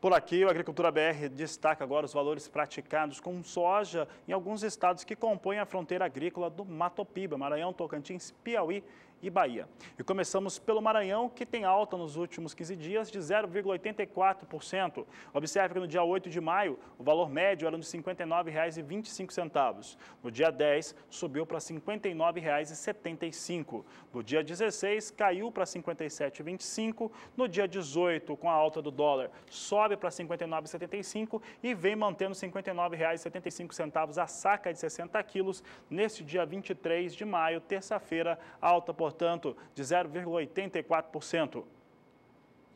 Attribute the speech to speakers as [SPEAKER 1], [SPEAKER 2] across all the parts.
[SPEAKER 1] Por aqui, o Agricultura BR destaca agora os valores praticados com soja em alguns estados que compõem a fronteira agrícola do Mato Piba, Maranhão, Tocantins, Piauí e Bahia. E começamos pelo Maranhão, que tem alta nos últimos 15 dias de 0,84%. Observe que no dia 8 de maio, o valor médio era de R$ 59,25. No dia 10, subiu para R$ 59,75. No dia 16, caiu para R$ 57,25. No dia 18, com a alta do dólar, sobe sobe para R$ 59,75 e vem mantendo R$ 59,75 a saca de 60 quilos neste dia 23 de maio, terça-feira, alta, portanto, de 0,84%.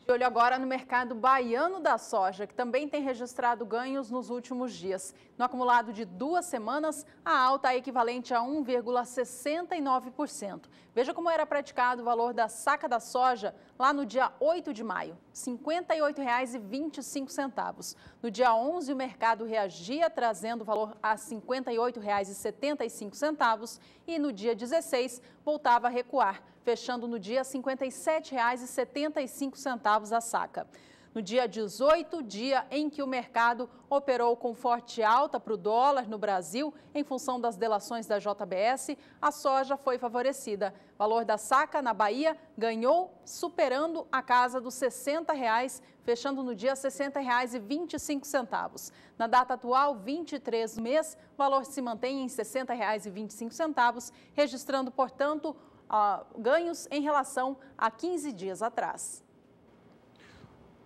[SPEAKER 2] De olho agora no mercado baiano da soja, que também tem registrado ganhos nos últimos dias. No acumulado de duas semanas, a alta é equivalente a 1,69%. Veja como era praticado o valor da saca da soja lá no dia 8 de maio, R$ 58,25. No dia 11, o mercado reagia trazendo o valor a R$ 58,75 e no dia 16 voltava a recuar fechando no dia R$ 57,75 a saca. No dia 18, dia em que o mercado operou com forte alta para o dólar no Brasil, em função das delações da JBS, a soja foi favorecida. O valor da saca na Bahia ganhou, superando a casa dos R$ 60, reais, fechando no dia R$ 60,25. Na data atual, 23 mês, o valor se mantém em R$ 60,25, registrando, portanto, ganhos em relação a 15 dias atrás.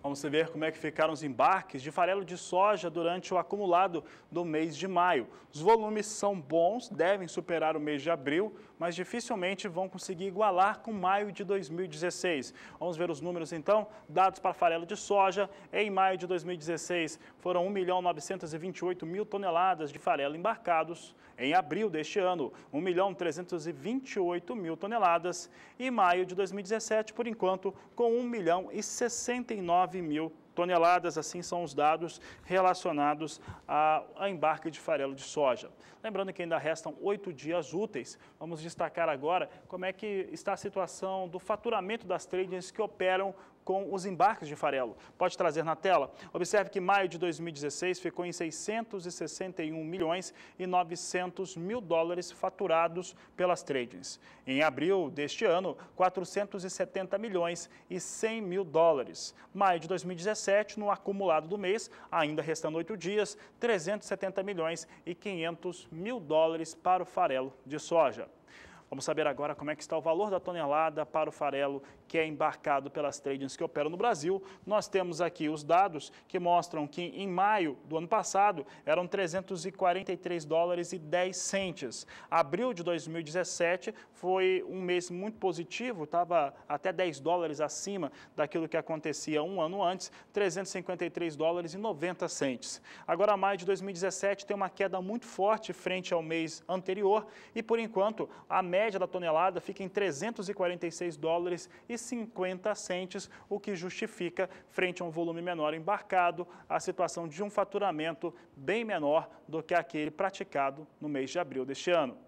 [SPEAKER 1] Vamos ver como é que ficaram os embarques de farelo de soja durante o acumulado do mês de maio. Os volumes são bons, devem superar o mês de abril, mas dificilmente vão conseguir igualar com maio de 2016. Vamos ver os números então, dados para farelo de soja. Em maio de 2016 foram 1 milhão 928 mil toneladas de farelo embarcados. Em abril deste ano, 1 milhão 328 mil toneladas. E maio de 2017, por enquanto, com 1 milhão e 69 9 mil toneladas, assim são os dados relacionados à embarque de farelo de soja. Lembrando que ainda restam oito dias úteis, vamos destacar agora como é que está a situação do faturamento das tradings que operam com os embarques de farelo. Pode trazer na tela? Observe que maio de 2016 ficou em 661 milhões e 900 mil dólares faturados pelas tradings. Em abril deste ano, 470 milhões e 100 mil dólares. Maio de 2017, no acumulado do mês, ainda restando oito dias, 370 milhões e 500 mil dólares para o farelo de soja. Vamos saber agora como é que está o valor da tonelada para o farelo que é embarcado pelas tradings que operam no Brasil. Nós temos aqui os dados que mostram que em maio do ano passado eram 343 dólares e 10 centes. Abril de 2017 foi um mês muito positivo, estava até 10 dólares acima daquilo que acontecia um ano antes, 353 dólares e 90 centes. Agora maio de 2017 tem uma queda muito forte frente ao mês anterior e por enquanto a média média da tonelada fica em 346 dólares e 50 centes, o que justifica, frente a um volume menor embarcado, a situação de um faturamento bem menor do que aquele praticado no mês de abril deste ano.